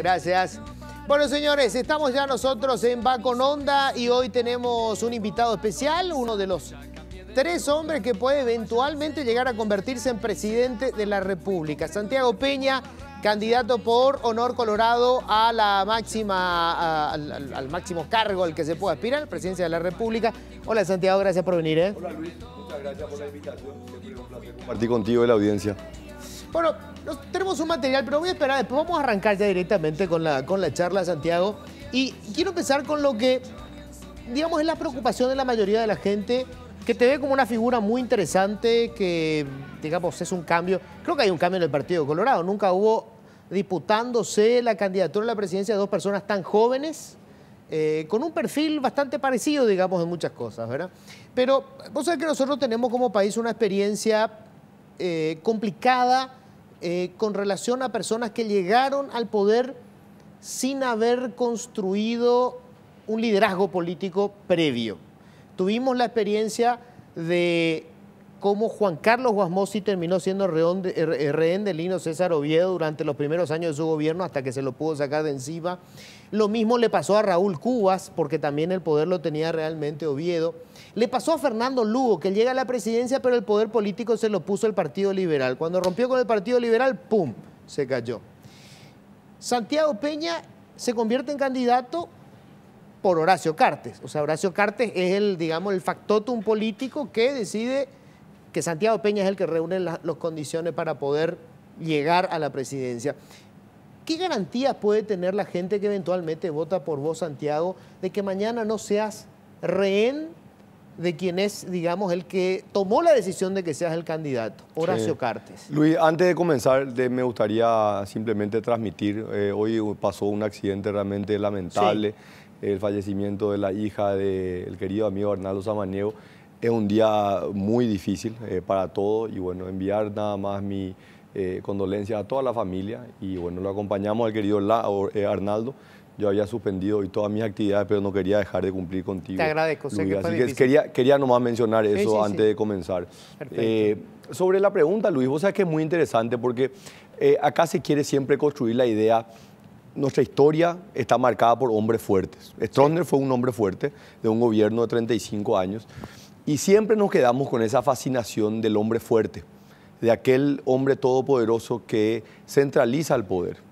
Gracias. Bueno, señores, estamos ya nosotros en Va con Onda y hoy tenemos un invitado especial, uno de los tres hombres que puede eventualmente llegar a convertirse en presidente de la República. Santiago Peña, candidato por Honor Colorado a la máxima, al, máximo cargo al que se puede aspirar, presidencia de la República. Hola Santiago, gracias por venir. ¿eh? Hola Luis, muchas gracias por la invitación. un placer compartir contigo de la audiencia. Bueno, tenemos un material, pero voy a esperar, después vamos a arrancar ya directamente con la, con la charla, Santiago. Y quiero empezar con lo que, digamos, es la preocupación de la mayoría de la gente que te ve como una figura muy interesante, que, digamos, es un cambio. Creo que hay un cambio en el Partido Colorado. Nunca hubo disputándose la candidatura a la presidencia de dos personas tan jóvenes, eh, con un perfil bastante parecido, digamos, en muchas cosas, ¿verdad? Pero vos sabés que nosotros tenemos como país una experiencia eh, complicada eh, con relación a personas que llegaron al poder sin haber construido un liderazgo político previo. Tuvimos la experiencia de cómo Juan Carlos Guasmosi terminó siendo eh, eh, rehén de Lino César Oviedo durante los primeros años de su gobierno hasta que se lo pudo sacar de encima. Lo mismo le pasó a Raúl Cubas, porque también el poder lo tenía realmente Oviedo. Le pasó a Fernando Lugo, que llega a la presidencia, pero el poder político se lo puso el Partido Liberal. Cuando rompió con el Partido Liberal, ¡pum!, se cayó. Santiago Peña se convierte en candidato por Horacio Cartes. O sea, Horacio Cartes es el, digamos, el factotum político que decide que Santiago Peña es el que reúne las condiciones para poder llegar a la presidencia. ¿Qué garantías puede tener la gente que eventualmente vota por vos, Santiago, de que mañana no seas rehén de quien es, digamos, el que tomó la decisión de que seas el candidato, Horacio Cartes. Luis, antes de comenzar, me gustaría simplemente transmitir, eh, hoy pasó un accidente realmente lamentable, el fallecimiento de la hija del querido amigo Arnaldo Samaniego. Es un día muy difícil eh, para todos y bueno, enviar nada más mi eh, condolencia a toda la familia y bueno, lo acompañamos al querido Arnaldo. Yo había suspendido hoy todas mis actividades, pero no quería dejar de cumplir contigo. Te agradezco. Luis, quería, nomás mencionar eso antes de comenzar. Eh, sobre la pregunta, Luis, vos sabes que es muy interesante porque eh, acá se quiere siempre construir la idea nuestra historia está marcada por hombres fuertes. Stroessner fue un hombre fuerte de un gobierno de 35 años y siempre nos quedamos con esa fascinación del hombre fuerte, de aquel hombre todopoderoso que centraliza el poder.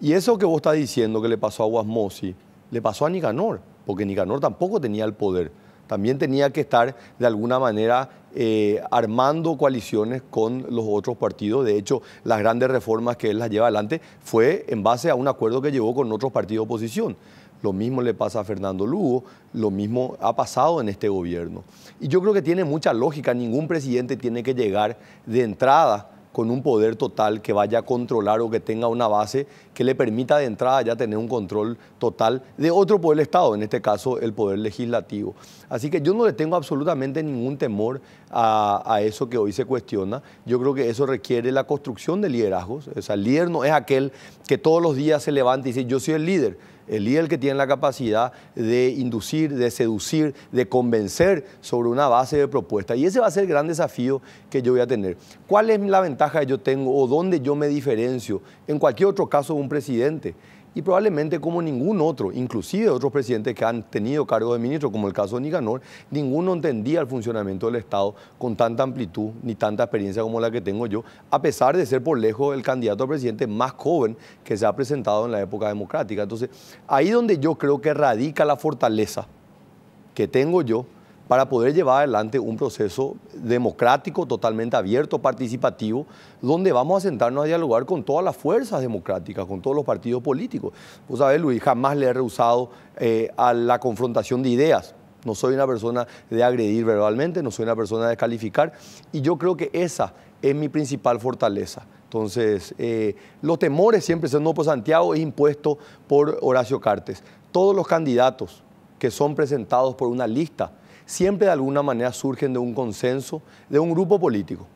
Y eso que vos estás diciendo que le pasó a Guasmosi, le pasó a Nicanor, porque Nicanor tampoco tenía el poder. También tenía que estar de alguna manera eh, armando coaliciones con los otros partidos. De hecho, las grandes reformas que él las lleva adelante fue en base a un acuerdo que llevó con otros partidos de oposición. Lo mismo le pasa a Fernando Lugo, lo mismo ha pasado en este gobierno. Y yo creo que tiene mucha lógica, ningún presidente tiene que llegar de entrada con un poder total que vaya a controlar o que tenga una base que le permita de entrada ya tener un control total de otro poder del Estado, en este caso el poder legislativo. Así que yo no le tengo absolutamente ningún temor a, a eso que hoy se cuestiona. Yo creo que eso requiere la construcción de liderazgos. O sea, el líder no es aquel que todos los días se levanta y dice yo soy el líder el líder que tiene la capacidad de inducir, de seducir, de convencer sobre una base de propuesta. Y ese va a ser el gran desafío que yo voy a tener. ¿Cuál es la ventaja que yo tengo o dónde yo me diferencio en cualquier otro caso de un presidente? y probablemente como ningún otro, inclusive otros presidentes que han tenido cargo de ministro, como el caso de Nicanor, ninguno entendía el funcionamiento del Estado con tanta amplitud ni tanta experiencia como la que tengo yo, a pesar de ser por lejos el candidato a presidente más joven que se ha presentado en la época democrática. Entonces, ahí donde yo creo que radica la fortaleza que tengo yo para poder llevar adelante un proceso democrático, totalmente abierto, participativo, donde vamos a sentarnos a dialogar con todas las fuerzas democráticas, con todos los partidos políticos. Vos sabés, Luis, jamás le he rehusado eh, a la confrontación de ideas. No soy una persona de agredir verbalmente, no soy una persona de descalificar, y yo creo que esa es mi principal fortaleza. Entonces, eh, los temores siempre son no por Santiago es impuesto por Horacio Cartes. Todos los candidatos que son presentados por una lista siempre de alguna manera surgen de un consenso de un grupo político.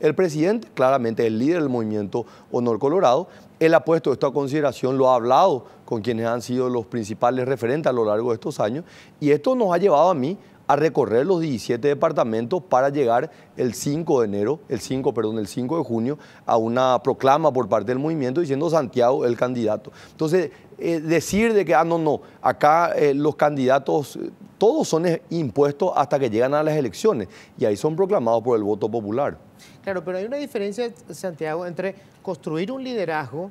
El presidente, claramente el líder del movimiento Honor Colorado, él ha puesto esto a consideración, lo ha hablado con quienes han sido los principales referentes a lo largo de estos años, y esto nos ha llevado a mí a recorrer los 17 departamentos para llegar el 5 de enero, el 5, perdón, el 5 de junio a una proclama por parte del movimiento diciendo Santiago el candidato. Entonces, eh, decir de que, ah, no, no, acá eh, los candidatos, eh, todos son impuestos hasta que llegan a las elecciones y ahí son proclamados por el voto popular. Claro, pero hay una diferencia, Santiago, entre construir un liderazgo,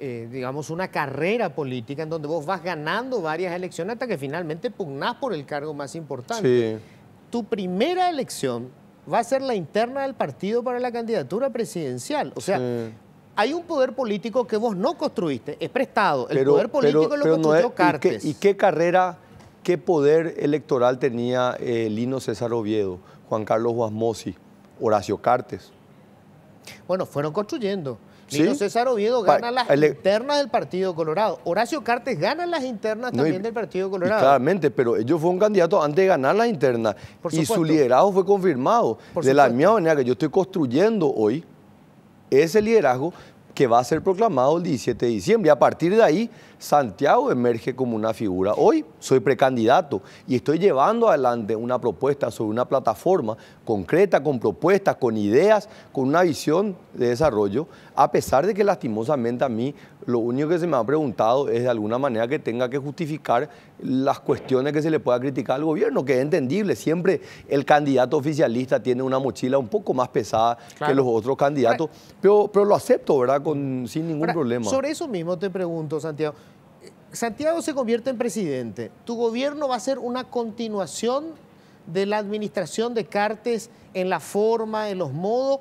digamos, una carrera política en donde vos vas ganando varias elecciones hasta que finalmente pugnas por el cargo más importante. Tu primera elección va a ser la interna del partido para la candidatura presidencial. O sea, hay un poder político que vos no construiste, es prestado. El poder político es lo que construyó Cartes. ¿y qué, carrera, qué poder electoral tenía eh, Lino César Oviedo, Juan Carlos Guasmosi, Horacio Cartes? Bueno, fueron construyendo. Lino César Oviedo gana las internas del Partido Colorado. Horacio Cartes gana las internas también del Partido Colorado. Claramente, pero ellos un candidato antes de ganar las internas. y su liderazgo fue confirmado. de la misma manera que yo estoy construyendo hoy, es el liderazgo que va a ser proclamado el 17 de diciembre. Y a partir de ahí Santiago emerge como una figura. Hoy soy precandidato y estoy llevando adelante una propuesta sobre una plataforma concreta, con propuestas, con ideas, con una visión de desarrollo, a pesar de que lastimosamente a mí lo único que se me ha preguntado es de alguna manera que tenga que justificar las cuestiones que se le pueda criticar al gobierno, que es entendible. Siempre el candidato oficialista tiene una mochila un poco más pesada que los otros candidatos, pero, lo acepto, ¿verdad? sin ningún problema. Sobre eso mismo te pregunto, Santiago. Santiago se convierte en presidente. ¿Tu gobierno va a ser una continuación de la administración de Cartes en la forma, en los modos?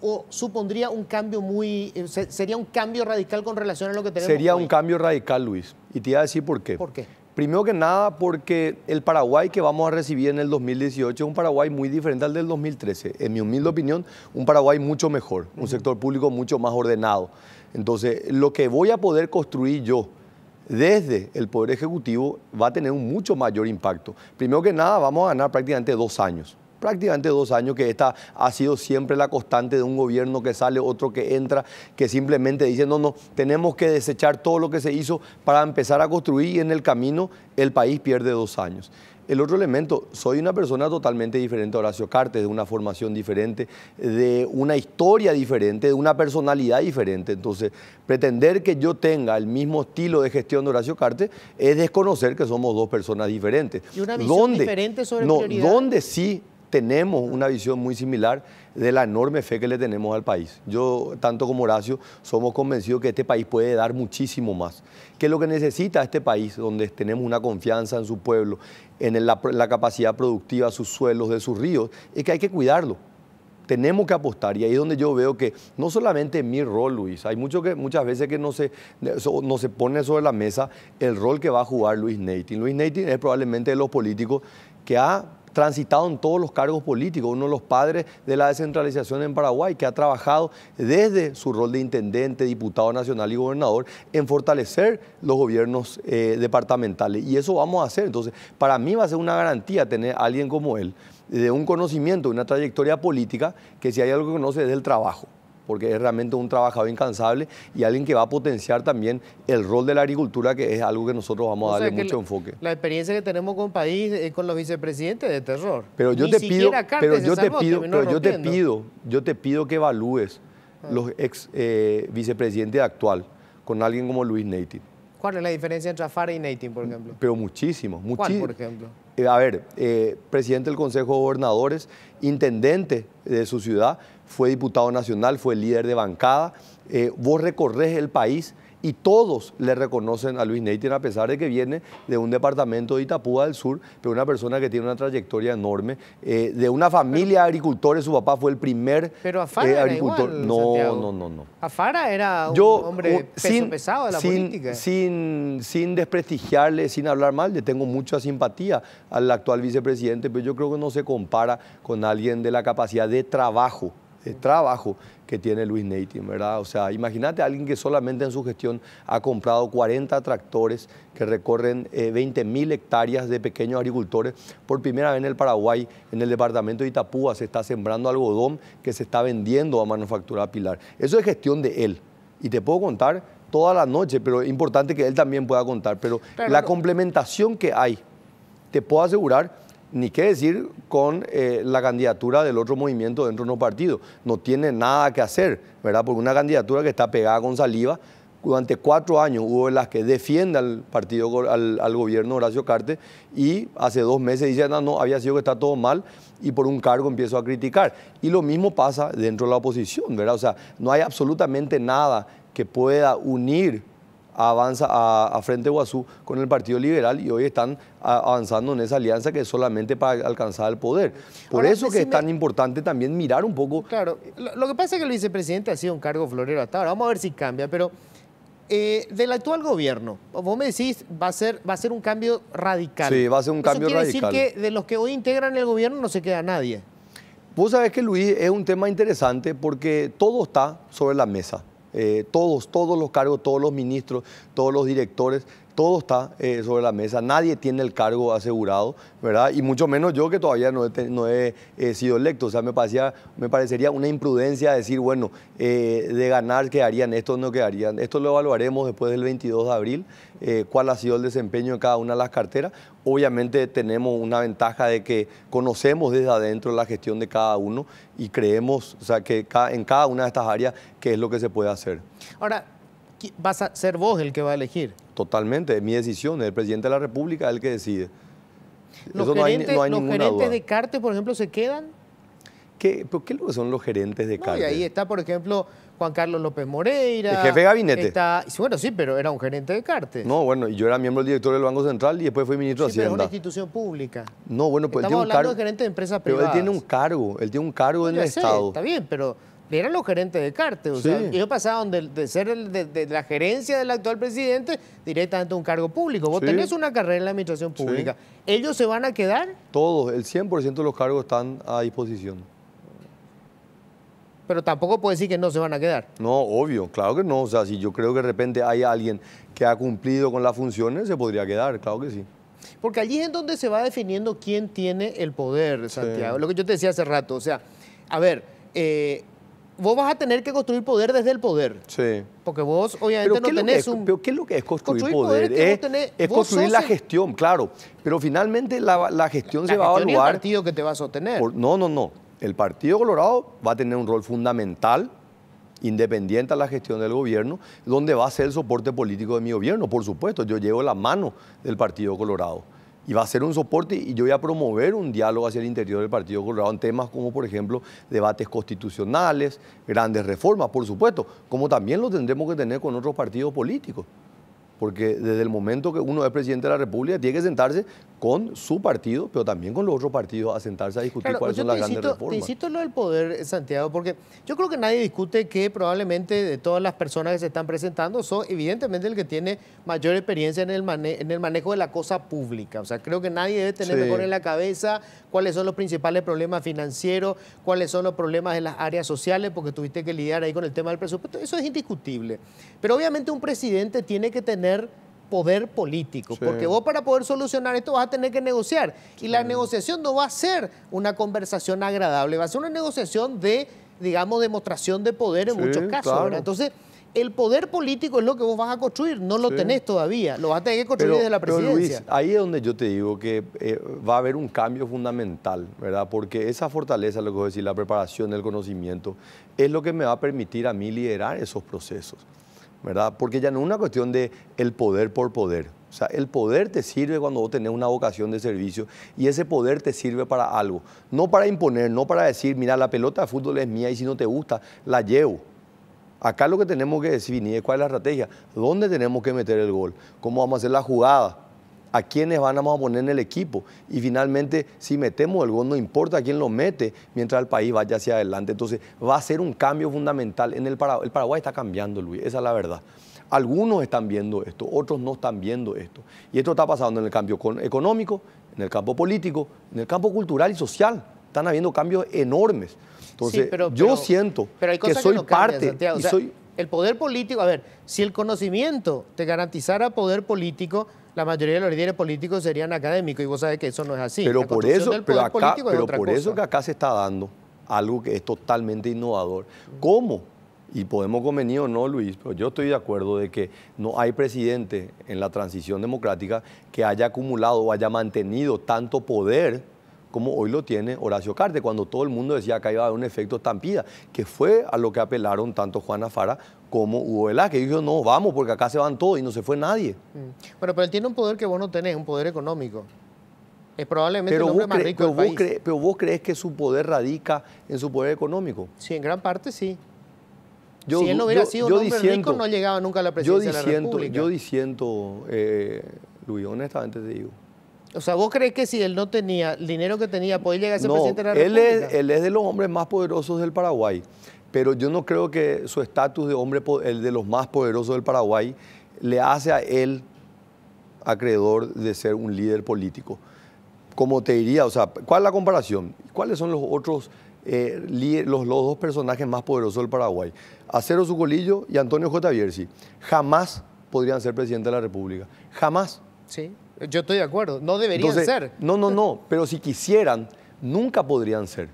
¿O supondría un cambio muy... Eh, sería un cambio radical con relación a lo que tenemos Sería un cambio radical, Luis. Y te iba a decir por qué. ¿Por qué? Primero que nada, porque el Paraguay que vamos a recibir en el 2018 es un Paraguay muy diferente al del 2013. En mi humilde opinión, un Paraguay mucho mejor, un sector público mucho más ordenado. Entonces, lo que voy a poder construir yo desde el Poder Ejecutivo va a tener un mucho mayor impacto. Primero que nada, vamos a ganar prácticamente dos años prácticamente dos años, que esta ha sido siempre la constante de un gobierno que sale, otro que entra, que simplemente dice, no, no, tenemos que desechar todo lo que se hizo para empezar a construir y en el camino el país pierde dos años. El otro elemento, soy una persona totalmente diferente a Horacio Cartes, de una formación diferente, de una historia diferente, de una personalidad diferente. Entonces, pretender que yo tenga el mismo estilo de gestión de Horacio Cartes es desconocer que somos dos personas diferentes. Y una visión ¿Dónde? diferente sobre no, ¿Dónde sí tenemos una visión muy similar de la enorme fe que le tenemos al país. Yo, tanto como Horacio, somos convencidos que este país puede dar muchísimo más, que lo que necesita este país, donde tenemos una confianza en su pueblo, en la, capacidad productiva, sus suelos, de sus ríos, es que hay que cuidarlo tenemos que apostar y ahí es donde yo veo que no solamente mi rol, Luis, hay mucho que, muchas veces que no se, no se pone sobre la mesa el rol que va a jugar Luis Neitin. Luis Neitin es probablemente de los políticos que ha transitado en todos los cargos políticos, uno de los padres de la descentralización en Paraguay, que ha trabajado desde su rol de intendente, diputado nacional y gobernador en fortalecer los gobiernos eh, departamentales. Y eso vamos a hacer. Entonces, para mí va a ser una garantía tener a alguien como él, de un conocimiento, de una trayectoria política, que si hay algo que conoce es el trabajo porque es realmente un trabajador incansable y alguien que va a potenciar también el rol de la agricultura, que es algo que nosotros vamos a darle mucho enfoque. La experiencia que tenemos con país eh, con los vicepresidentes de terror. Pero yo te pido, pero yo te pido, yo te pido, yo te pido que evalúes ah. los ex eh, vicepresidentes actual con alguien como Luis Neitin. ¿Cuál es la diferencia entre Afar y Neitin, por ejemplo? Pero muchísimo, muchísimo. ¿Cuál, por ejemplo? Eh, a ver, eh, presidente del Consejo de Gobernadores, intendente de su ciudad, fue diputado nacional, fue líder de bancada. Eh, vos recorres el país y todos le reconocen a Luis Neitin, a pesar de que viene de un departamento de Itapúa del Sur, pero una persona que tiene una trayectoria enorme, eh, de una familia de agricultores, su papá fue el primer pero eh, agricultor. no, no, no, no. Afara era un hombre uh, peso pesado de la política. sin desprestigiarle, sin hablar mal, le tengo mucha simpatía al actual vicepresidente, pero yo creo que no se compara con alguien de la capacidad de trabajo eh, trabajo que tiene Luis Neitin, ¿verdad? O sea, imagínate a alguien que solamente en su gestión ha comprado 40 tractores que recorren 20 eh, 20.000 hectáreas de pequeños agricultores. Por primera vez en el Paraguay, en el departamento de Itapúa, se está sembrando algodón que se está vendiendo a Manufactura Pilar. Eso es gestión de él. Y te puedo contar toda la noche, pero es importante que él también pueda contar. pero la complementación que hay, te puedo asegurar ni qué decir con eh, la candidatura del otro movimiento dentro de un partido. No tiene nada que hacer, ¿verdad? por una candidatura que está pegada con saliva, durante cuatro años hubo las que defiende al partido, al, gobierno Horacio Carte, y hace dos meses dice, no, no, había sido que está todo mal, y por un cargo empiezo a criticar. Y lo mismo pasa dentro de la oposición, ¿verdad? O sea, no hay absolutamente nada que pueda unir avanza a, Frente Guazú con el Partido Liberal y hoy están avanzando en esa alianza que es solamente para alcanzar el poder. Por eso que es tan importante también mirar un poco... Claro, lo, que pasa es que el vicepresidente ha sido un cargo florero hasta ahora. Vamos a ver si cambia, pero... Eh, del actual gobierno, vos me decís, va a, ser, va a ser un cambio radical. Sí, va a ser un cambio radical. Eso quiere decir que de los que hoy integran el gobierno no se queda nadie. Vos sabés que Luis es un tema interesante porque todo está sobre la mesa. Eh, todos, todos los cargos, todos los ministros, todos los directores todo está eh, sobre la mesa, nadie tiene el cargo asegurado, ¿verdad? Y mucho menos yo que todavía no he, eh, sido electo, o sea, me, parecía, me parecería una imprudencia decir, bueno, eh, de ganar quedarían ¿Esto no quedarían, esto lo evaluaremos después del 22 de abril, cuál ha sido el desempeño de cada una de las carteras. Obviamente tenemos una ventaja de que conocemos desde adentro la gestión de cada uno y creemos, o sea, que en cada una de estas áreas qué es lo que se puede hacer. Ahora, vas a ser vos el que va a elegir. Totalmente, es mi decisión, el presidente de la República el que decide. Los gerentes, de Carte, por ejemplo, se quedan. ¿Qué, son los gerentes de no, ahí está, por ejemplo, Juan Carlos López Moreira. El jefe de gabinete. bueno, sí, pero era un gerente de Carte. No, bueno, yo era miembro del director del Banco Central y después fui ministro de Hacienda. Pero es una institución pública. No, bueno, pues Estamos él cargo. de gerente de empresas privadas. Pero él tiene un cargo, él tiene un cargo en el Estado. Está bien, pero eran los gerentes de Carte, O sea, ellos pasaron de, ser de, la gerencia del actual presidente directamente a un cargo público. Vos tenés una carrera en la administración pública. ¿Ellos se van a quedar? Todos, el 100% de los cargos están a disposición. Pero tampoco puede decir que no se van a quedar. No, obvio, claro que no. O sea, si yo creo que de repente hay alguien que ha cumplido con las funciones, se podría quedar, claro que sí. Porque allí es en donde se va definiendo quién tiene el poder, Santiago. Lo que yo te decía hace rato, o sea, a ver, eh, vos vas a tener que construir poder desde el poder. Sí. Porque vos obviamente no tenés un... Pero ¿qué es lo que es construir, poder? es, construir la gestión, claro. Pero finalmente la, gestión se va a evaluar... partido que te va a sostener. no, no, no. El Partido Colorado va a tener un rol fundamental independiente a la gestión del gobierno, donde va a ser el soporte político de mi gobierno. Por supuesto, yo llevo la mano del Partido Colorado y va a ser un soporte y yo voy a promover un diálogo hacia el interior del Partido Colorado en temas como, por ejemplo, debates constitucionales, grandes reformas, por supuesto, como también lo tendremos que tener con otros partidos políticos porque desde el momento que uno es presidente de la República tiene que sentarse con su partido, pero también con los otros partidos a sentarse a discutir cuáles son las grandes reformas. Te insisto lo del poder, Santiago, porque yo creo que nadie discute que probablemente de todas las personas que se están presentando, son evidentemente el que tiene mayor experiencia en el, en manejo de la cosa pública. O sea, creo que nadie debe tener mejor en la cabeza cuáles son los principales problemas financieros, cuáles son los problemas en las áreas sociales, porque tuviste que lidiar ahí con el tema del presupuesto. Eso es indiscutible. Pero obviamente un presidente tiene que tener poder político, porque vos para poder solucionar esto vas a tener que negociar y la negociación no va a ser una conversación agradable, va a ser una negociación de, digamos, demostración de poder en muchos casos. Entonces, el poder político es lo que vos vas a construir, no lo tenés todavía, lo vas a tener que construir desde la presidencia. ahí es donde yo te digo que eh, va a haber un cambio fundamental, ¿verdad? Porque esa fortaleza, lo que vos decís, la preparación, el conocimiento, es lo que me va a permitir a mí liderar esos procesos. ¿verdad? Porque ya no es una cuestión de el poder por poder. O sea, el poder te sirve cuando vos tenés una vocación de servicio y ese poder te sirve para algo. No para imponer, no para decir, mira, la pelota de fútbol es mía y si no te gusta, la llevo. Acá lo que tenemos que definir es cuál es la estrategia, dónde tenemos que meter el gol, cómo vamos a hacer la jugada, a quiénes vamos a poner en el equipo. Y finalmente, si metemos el gol, no importa quién lo mete, mientras el país vaya hacia adelante. Entonces, va a ser un cambio fundamental en el Paraguay. El Paraguay está cambiando, Luis, esa es la verdad. Algunos están viendo esto, otros no están viendo esto. Y esto está pasando en el cambio económico, en el campo político, en el campo cultural y social. Están habiendo cambios enormes. Entonces, yo siento pero que soy parte El poder político, a ver, si el conocimiento te garantizara poder político, la mayoría de los líderes políticos serían académicos y vos sabés que eso no es así. Pero por eso, pero por eso que acá se está dando algo que es totalmente innovador. ¿Cómo? Y podemos convenir o no, Luis, pero yo estoy de acuerdo de que no hay presidente en la transición democrática que haya acumulado o haya mantenido tanto poder como hoy lo tiene Horacio Carte, cuando todo el mundo decía que iba a haber un efecto estampida, que fue a lo que apelaron tanto Juana Fara como Hugo que Dijo, no, vamos, porque acá se van todos y no se fue nadie. Mm. Bueno, pero él tiene un poder que vos no tenés, un poder económico. Es probablemente el hombre más rico del vos país. pero vos crees que su poder radica en su poder económico. Sí, en gran parte sí. si él no hubiera sido un hombre diciendo, rico, no llegaba nunca a la presidencia yo de la República. Yo diciendo, eh, Luis, honestamente te digo. O sea, ¿vos crees que si él no tenía el dinero que tenía, podía llegar a ser presidente de la República? Él es, él es de los hombres más poderosos del Paraguay, pero yo no creo que su estatus de hombre, el de los más poderosos del Paraguay, le hace a él acreedor de ser un líder político. Como te diría, o sea, ¿cuál es la comparación? ¿Cuáles son los otros eh, los, dos personajes más poderosos del Paraguay? Acero Zucolillo y Antonio J. Jamás podrían ser presidente de la República. Jamás. Sí. Yo estoy de acuerdo, no deberían ser. No, no, no, pero si quisieran, nunca podrían ser.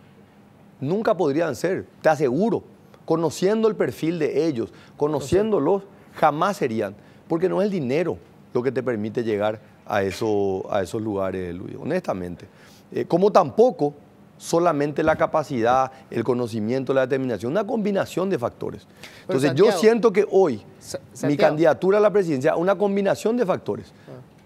Nunca podrían ser, te aseguro. Conociendo el perfil de ellos, conociéndolos, jamás serían. Porque no es el dinero lo que te permite llegar a, eso, a esos lugares, Luis, honestamente. Eh, como tampoco solamente la capacidad, el conocimiento, la determinación, una combinación de factores. Entonces yo siento que hoy mi candidatura a la presidencia, una combinación de factores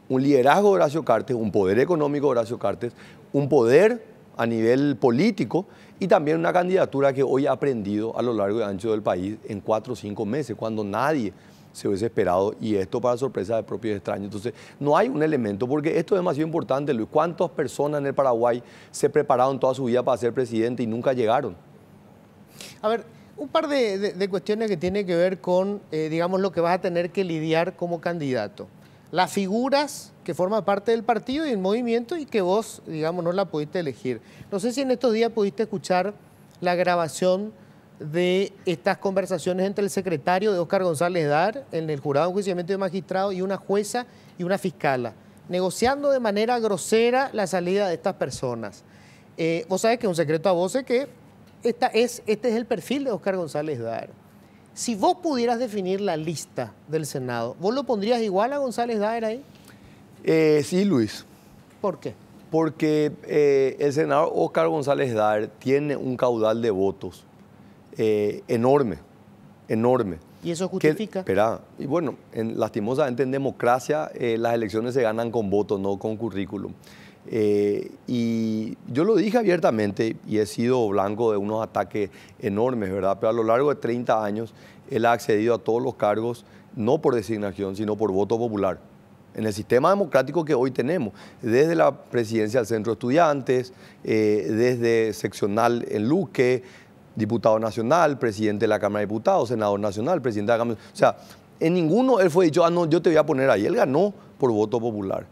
un liderazgo de Horacio Cartes, un poder económico de Horacio Cartes, un poder a nivel político y también una candidatura que hoy ha aprendido a lo largo y ancho del país en cuatro o cinco meses, cuando nadie se hubiese esperado y esto para sorpresa de propios extraños. Entonces, no hay un elemento, porque esto es demasiado importante, Luis. ¿Cuántas personas en el Paraguay se prepararon toda su vida para ser presidente y nunca llegaron? A ver, un par de, cuestiones que tienen que ver con, eh, digamos, lo que vas a tener que lidiar como candidato las figuras que forman parte del partido y el movimiento y que vos, digamos, no la pudiste elegir. No sé si en estos días pudiste escuchar la grabación de estas conversaciones entre el secretario de Oscar González Dar en el jurado de enjuiciamiento de magistrado, y una jueza y una fiscala, negociando de manera grosera la salida de estas personas. Eh, vos sabés que es un secreto a voces que es, este es el perfil de Oscar González Dar. Si vos pudieras definir la lista del Senado, ¿vos lo pondrías igual a González Daer ahí? Eh, sí, Luis. ¿Por qué? Porque eh, el senador Oscar González Daer tiene un caudal de votos eh, enorme, enorme. ¿Y eso justifica? Espera, y bueno, en, lastimosamente en democracia las elecciones se ganan con votos, no con currículum. Eh, y yo lo dije abiertamente y he sido blanco de unos ataques enormes, ¿verdad? Pero a lo largo de 30 años él ha accedido a todos los cargos, no por designación, sino por voto popular. En el sistema democrático que hoy tenemos, desde la presidencia del Centro de Estudiantes, eh, desde seccional en Luque, diputado nacional, presidente de la Cámara de Diputados, senador nacional, presidente de la Cámara. O sea, en ninguno él fue dicho, ah, no, yo te voy a poner ahí. Él ganó por voto popular.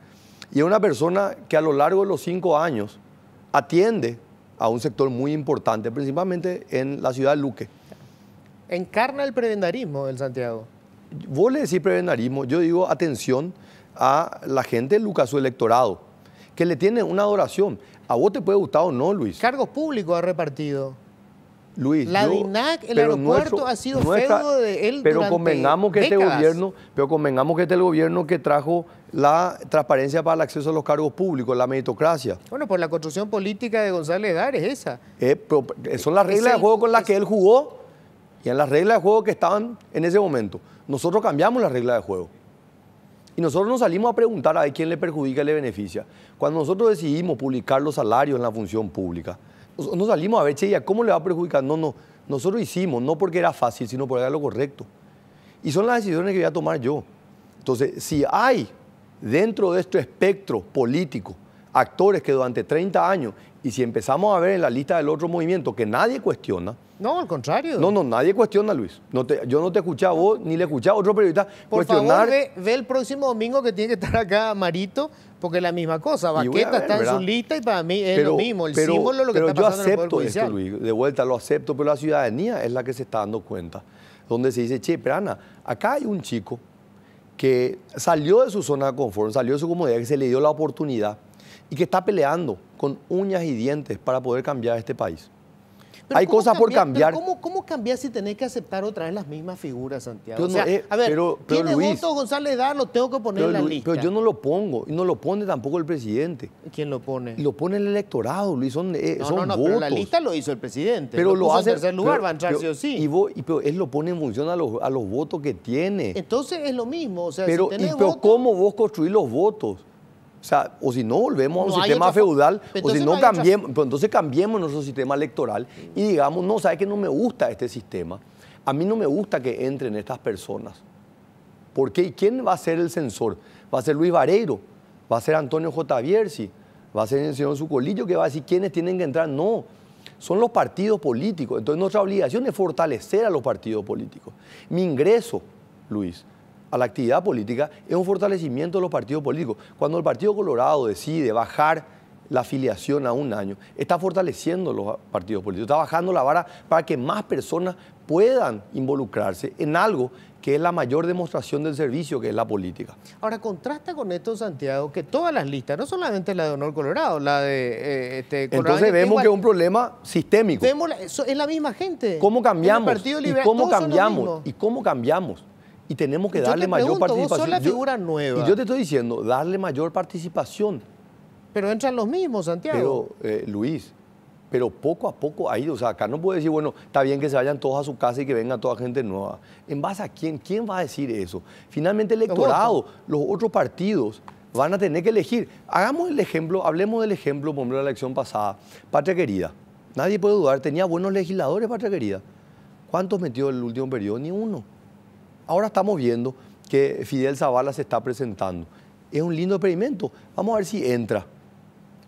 Y es una persona que a lo largo de los cinco años atiende a un sector muy importante, principalmente en la ciudad de Luque. ¿Encarna el prebendarismo del Santiago? Vos le decís prebendarismo, yo digo atención a la gente de a su electorado, que le tiene una adoración. A vos te puede gustar o no, Luis. Cargos públicos ha repartido. Luis, la DINAC, el aeropuerto ha sido de él pero convengamos que este gobierno, pero convengamos que este el gobierno que trajo la transparencia para el acceso a los cargos públicos, la meritocracia. Bueno, por la construcción política de González es esa. Eh, eh, son las reglas de juego con las que él jugó y en las reglas de juego que estaban en ese momento. Nosotros cambiamos las reglas de juego. Y nosotros nos salimos a preguntar a quién le perjudica y le beneficia. Cuando nosotros decidimos publicar los salarios en la función pública, no salimos a ver, che, cómo le va a perjudicar? No, no, nosotros hicimos, no porque era fácil, sino porque era lo correcto. Y son las decisiones que voy a tomar yo. Entonces, si hay dentro de este espectro político actores que durante 30 años y si empezamos a ver en la lista del otro movimiento que nadie cuestiona. No, al contrario. No, no, nadie cuestiona, Luis. No yo no te escuchaba vos ni le escuchaba a otro periodista Por Favor, ve, el próximo domingo que tiene que estar acá Marito, porque es la misma cosa. Baqueta está en su lista y para mí es lo mismo. El símbolo lo que está pasando yo acepto en el Luis. De vuelta lo acepto, pero la ciudadanía es la que se está dando cuenta. Donde se dice, che, Ana, acá hay un chico que salió de su zona de confort, salió de su comodidad, que se le dio la oportunidad y que está peleando con uñas y dientes para poder cambiar este país. Hay cosas por cambiar. ¿cómo, ¿Cómo cambiar si tenés que aceptar otra vez las mismas figuras, Santiago? Eh, a ver, pero, tiene González Dar, lo tengo que poner en la lista. Pero yo no lo pongo, y no lo pone tampoco el presidente. ¿Quién lo pone? Lo pone el electorado, Luis, son, eh, no, no, no, Pero la lista lo hizo el presidente. Pero lo, hace. En tercer lugar, va a entrar sí o sí. Y, pero él lo pone en función a los, votos que tiene. Entonces es lo mismo. O sea, pero, si pero ¿cómo vos construís los votos? O sea, o si no volvemos a un sistema feudal, o si no, cambiemos, pues entonces cambiemos nuestro sistema electoral y digamos, no, ¿sabes que no me gusta este sistema? A mí no me gusta que entren estas personas. ¿Por qué? ¿Y quién va a ser el censor? ¿Va a ser Luis Vareiro? ¿Va a ser Antonio J. Bierzi? ¿Va a ser el señor Sucolillo que va a decir quiénes tienen que entrar? No son los partidos políticos. Entonces nuestra obligación es fortalecer a los partidos políticos. Mi ingreso, Luis, a la actividad política es un fortalecimiento de los partidos políticos. Cuando el Partido Colorado decide bajar la afiliación a un año, está fortaleciendo los partidos políticos, está bajando la vara para que más personas puedan involucrarse en algo que es la mayor demostración del servicio, que es la política. Ahora, contrasta con esto, Santiago, que todas las listas, no solamente la de Honor Colorado, la de eh, este, Colorado Entonces vemos que es un problema sistémico. Vemos es la misma gente. ¿Cómo cambiamos? Liberal, ¿Y cómo cambiamos? y cómo cambiamos? y tenemos que darle mayor participación. la figura nueva. Y yo te estoy diciendo, darle mayor participación. Pero entran los mismos, Santiago. Pero, eh, Luis, pero poco a poco ha ido. O sea, acá no puede decir, bueno, está bien que se vayan todos a su casa y que venga toda gente nueva. ¿En base a quién? ¿Quién va a decir eso? Finalmente, el electorado, los, otros partidos van a tener que elegir. Hagamos el ejemplo, hablemos del ejemplo, por ejemplo, de la elección pasada. Patria Querida. Nadie puede dudar, tenía buenos legisladores, Patria Querida. ¿Cuántos metió el último periodo? Ni uno. Ahora estamos viendo que Fidel Zavala se está presentando. Es un lindo experimento. Vamos a ver si entra.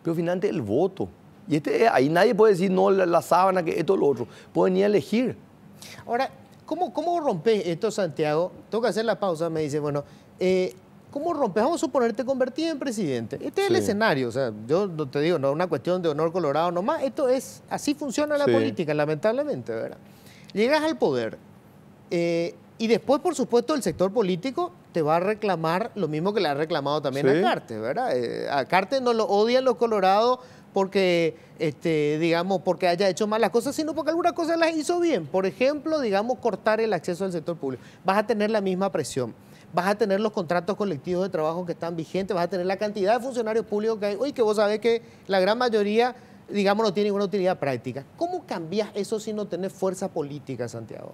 Pero finalmente el voto. Y este, eh, ahí nadie puede decir, no, la, sábana, que esto lo otro. Pueden ir elegir. Ahora, ¿cómo, cómo rompes esto, Santiago? Tengo que hacer la pausa, me dice, bueno, eh, ¿cómo rompes? Vamos a suponerte convertido en presidente. Este es el escenario, o sea, yo no te digo, no es una cuestión de honor colorado nomás, esto es, así funciona la política, lamentablemente, ¿verdad? Llegas al poder, eh, y después, por supuesto, el sector político te va a reclamar lo mismo que le ha reclamado también a Carte, ¿verdad? Eh, a Carte no lo odian los colorados porque, este, digamos, porque haya hecho malas cosas, sino porque algunas cosas las hizo bien. Por ejemplo, digamos, cortar el acceso al sector público. Vas a tener la misma presión. Vas a tener los contratos colectivos de trabajo que están vigentes, vas a tener la cantidad de funcionarios públicos que hay hoy, que vos sabés que la gran mayoría digamos, no tiene ninguna utilidad práctica. ¿Cómo cambias eso si no tenés fuerza política, Santiago?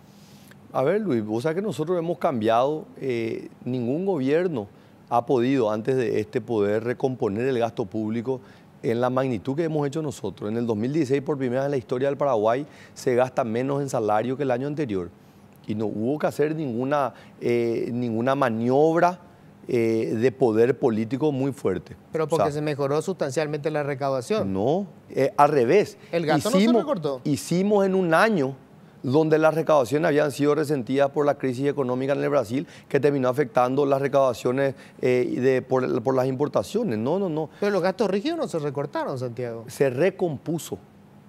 A ver, Luis, o sea que nosotros hemos cambiado, eh, ningún gobierno ha podido antes de este poder recomponer el gasto público en la magnitud que hemos hecho nosotros. En el 2016, por primera vez en la historia del Paraguay, se gasta menos en salario que el año anterior. Y no hubo que hacer ninguna, eh, ninguna maniobra eh, de poder político muy fuerte. Pero porque se mejoró sustancialmente la recaudación. No, al revés. El gasto no se recortó. Hicimos en un año donde las recaudaciones habían sido resentidas por la crisis económica en el Brasil, que terminó afectando las recaudaciones eh, por, las importaciones. No, no, no. Pero los gastos rígidos no se recortaron, Santiago. Se recompuso.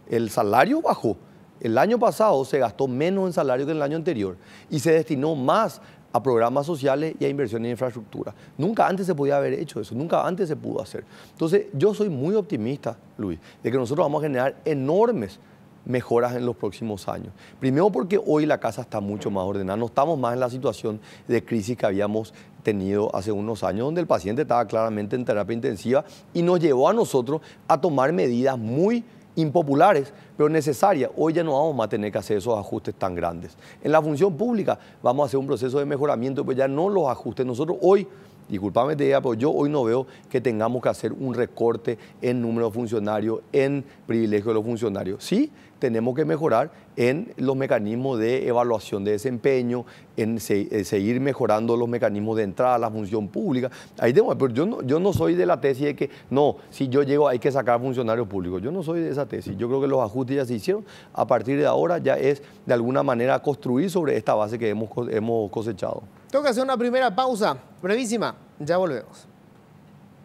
El salario bajó. El año pasado se gastó menos en salario que el año anterior y se destinó más a programas sociales y a inversiones en infraestructura. Nunca antes se podía haber hecho eso, nunca antes se pudo hacer. Entonces, yo soy muy optimista, Luis, de que nosotros vamos a generar enormes mejoras en los próximos años. Primero porque hoy la casa está mucho más ordenada, no estamos más en la situación de crisis que habíamos tenido hace unos años, donde el paciente estaba claramente en terapia intensiva y nos llevó a nosotros a tomar medidas muy impopulares, pero necesarias. Hoy ya no vamos a tener que hacer esos ajustes tan grandes. En la función pública vamos a hacer un proceso de mejoramiento, pues ya no los ajustes. Nosotros hoy disculpame te diga, pero yo hoy no veo que tengamos que hacer un recorte en número de funcionarios, en privilegio de los funcionarios. Sí, tenemos que mejorar en los mecanismos de evaluación de desempeño, en eh, seguir mejorando los mecanismos de entrada a la función pública. Ahí pero yo no, yo no soy de la tesis de que, no, si yo llego hay que sacar funcionarios públicos. Yo no soy de esa tesis. Yo creo que los ajustes ya se hicieron. A partir de ahora ya es de alguna manera construir sobre esta base que hemos, hemos cosechado. Tengo que hacer una primera pausa, brevísima. Ya volvemos.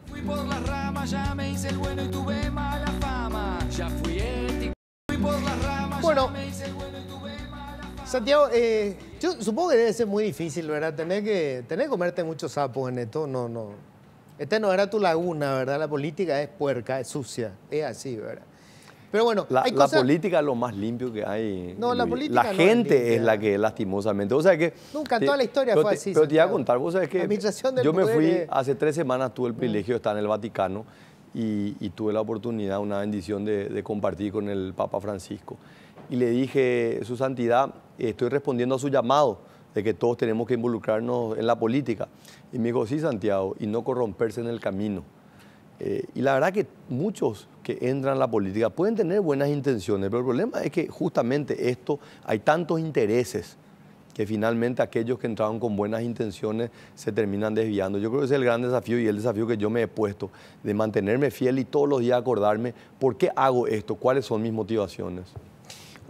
Fui por las ramas, ya me hice el bueno y tuve mala. bueno, Santiago, eh, yo supongo que debe ser muy difícil, ¿verdad? Tener que, tener comerte muchos sapos en esto, no, no. Esta no era tu laguna, ¿verdad? La política es puerca, es sucia, es así, ¿verdad? Pero bueno, la, política es lo más limpio que hay. No, la política. La gente es, la que lastimosamente. O sea que. Nunca, toda la historia fue así. Pero te voy a contar, vos sabés que. yo me fui, hace tres semanas tuve el mm. privilegio de estar en el Vaticano y, tuve la oportunidad, una bendición de, de compartir con el Papa Francisco y le dije, Su Santidad, estoy respondiendo a su llamado de que todos tenemos que involucrarnos en la política. Y me dijo, sí, Santiago, y no corromperse en el camino. Eh, y la verdad que muchos que entran a la política pueden tener buenas intenciones, pero el problema es que justamente esto, hay tantos intereses que finalmente aquellos que entraban con buenas intenciones se terminan desviando. Yo creo que ese es el gran desafío y el desafío que yo me he puesto, de mantenerme fiel y todos los días acordarme por qué hago esto, cuáles son mis motivaciones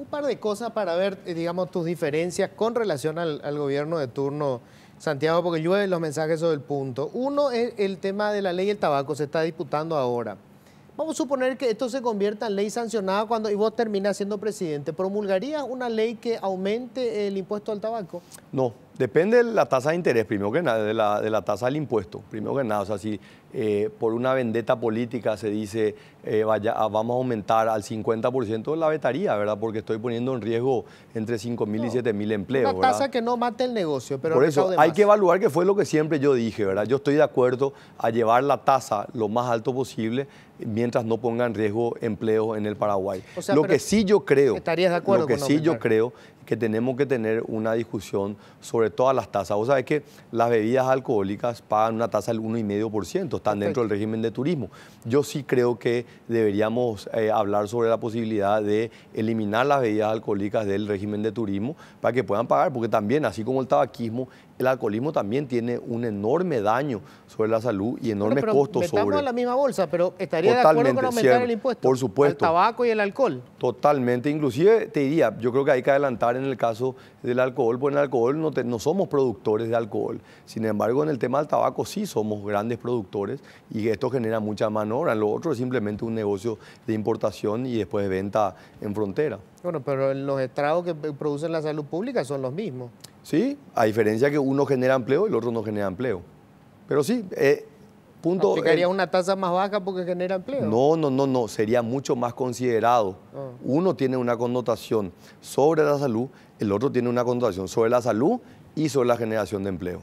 un par de cosas para ver, eh, digamos, tus diferencias con relación al, gobierno de turno, Santiago, porque llueve los mensajes sobre el punto. Uno es el tema de la ley del tabaco, se está disputando ahora. Vamos a suponer que esto se convierta en ley sancionada cuando y vos terminas siendo presidente. ¿Promulgarías una ley que aumente el impuesto al tabaco? No, depende de la tasa de interés, primero que nada, de la, de la tasa del impuesto, primero que nada. O sea, si eh, por una vendetta política se dice, eh, vaya, ah, vamos a aumentar al 50% la vetaría, ¿verdad? Porque estoy poniendo en riesgo entre 5.000 y 7.000 empleos. Una tasa que no mate el negocio, pero... Por eso, hay que evaluar que fue lo que siempre yo dije, ¿verdad? Yo estoy de acuerdo a llevar la tasa lo más alto posible mientras no ponga en riesgo empleos en el Paraguay. lo que sí yo creo... Lo que sí yo creo que tenemos que tener una discusión sobre todas las tasas. Vos sabés que las bebidas alcohólicas pagan una tasa del 1,5%, están dentro del régimen de turismo. Yo sí creo que deberíamos eh, hablar sobre la posibilidad de eliminar las bebidas alcohólicas del régimen de turismo para que puedan pagar, porque también, así como el tabaquismo, el alcoholismo también tiene un enorme daño sobre la salud y enormes pero, pero costos sobre... la misma bolsa, pero estaría de acuerdo con aumentar el impuesto. Por supuesto. Al tabaco y el alcohol. Totalmente. Inclusive, te diría, yo creo que hay que adelantar en el caso del alcohol, porque en el alcohol no, no somos productores de alcohol. Sin embargo, en el tema del tabaco sí somos grandes productores y esto genera mucha manobra. Lo otro es simplemente un negocio de importación y después de venta en frontera. Bueno, pero los estragos que producen la salud pública son los mismos. ¿sí? A diferencia que uno genera empleo y el otro no genera empleo. Pero sí, eh, punto... ¿Aplicaría ah, una tasa más baja porque genera empleo? No, no, no, no, sería mucho más considerado. Ah. Uno tiene una connotación sobre la salud, el otro tiene una connotación sobre la salud y sobre la generación de empleo.